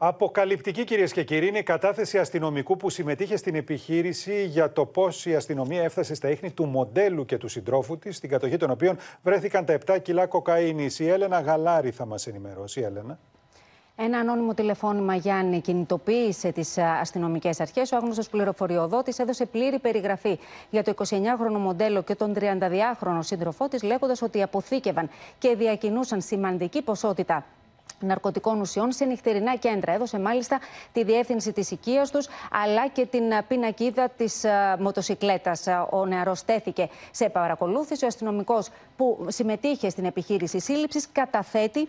Αποκαλυπτική κυρίες και κύριοι είναι η κατάθεση αστυνομικού που συμμετείχε στην επιχείρηση για το πώς η αστυνομία έφτασε στα ίχνη του μοντέλου και του συντρόφου της, στην κατοχή των οποίων βρέθηκαν τα 7 κιλά κοκαίνης. Η Έλενα Γαλάρη θα μας ενημερώσει. Έλενα. Ένα ανώνυμο τηλεφώνημα, Γιάννη, κινητοποίησε τις ε, αστυνομικές αρχές. Ο άγνωστος πληροφοριοδότης έδωσε πλήρη περιγραφή για το 29χρονο μοντέλο και τον 32χρονο σύντροφό της, λέγοντας ότι αποθήκευαν και διακινούσαν σημαντική ποσότητα ναρκωτικών ουσιών σε νυχτερινά κέντρα. Έδωσε μάλιστα τη διεύθυνση της οικίας τους αλλά και την ε, πινακίδα της ε, μοτοσυκλέτας. Ε, ο νεαρός στέθηκε σε παρακολούθηση. Ο αστυνομικός που συμμετείχε στην επιχείρηση σύλληψης καταθέτει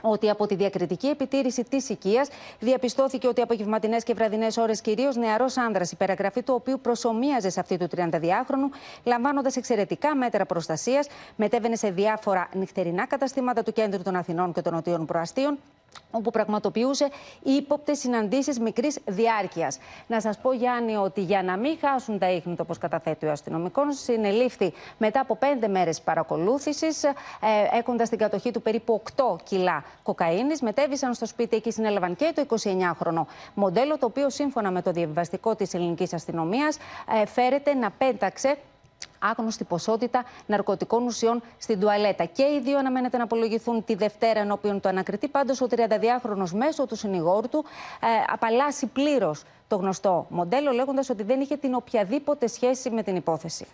ότι από τη διακριτική επιτήρηση της οικίας διαπιστώθηκε ότι από γευματινέ και βραδινές ώρες κυρίως νεαρός άνδρας υπεραγραφή του οποίου προσωμίαζε σε αυτή του 30 διάχρονου λαμβάνοντας εξαιρετικά μέτρα προστασίας, μετέβαινε σε διάφορα νυχτερινά καταστήματα του κέντρου των Αθηνών και των Νοτίων Προαστίων όπου πραγματοποιούσε ύποπτες συναντήσεις μικρής διάρκειας. Να σας πω, Γιάννη, ότι για να μην χάσουν τα ίχνη, όπω καταθέτει ο αστυνομικός, συνελήφθη μετά από πέντε μέρες παρακολούθησης, ε, έχοντας την κατοχή του περίπου 8 κιλά κοκαίνης. Μετέβησαν στο σπίτι εκεί συνέλαβαν και το 29χρονο μοντέλο, το οποίο σύμφωνα με το διαβιβαστικό της ελληνικής αστυνομίας ε, φέρεται να πέταξε άγνωστη ποσότητα ναρκωτικών ουσιών στην τουαλέτα. Και οι δύο αναμένεται να απολογηθούν τη Δευτέρα ενώπιον του ανακριτή. Πάντως, ο 32χρονο μέσω του συνηγόρου του ε, απαλλάσσει πλήρως το γνωστό μοντέλο, λέγοντας ότι δεν είχε την οποιαδήποτε σχέση με την υπόθεση.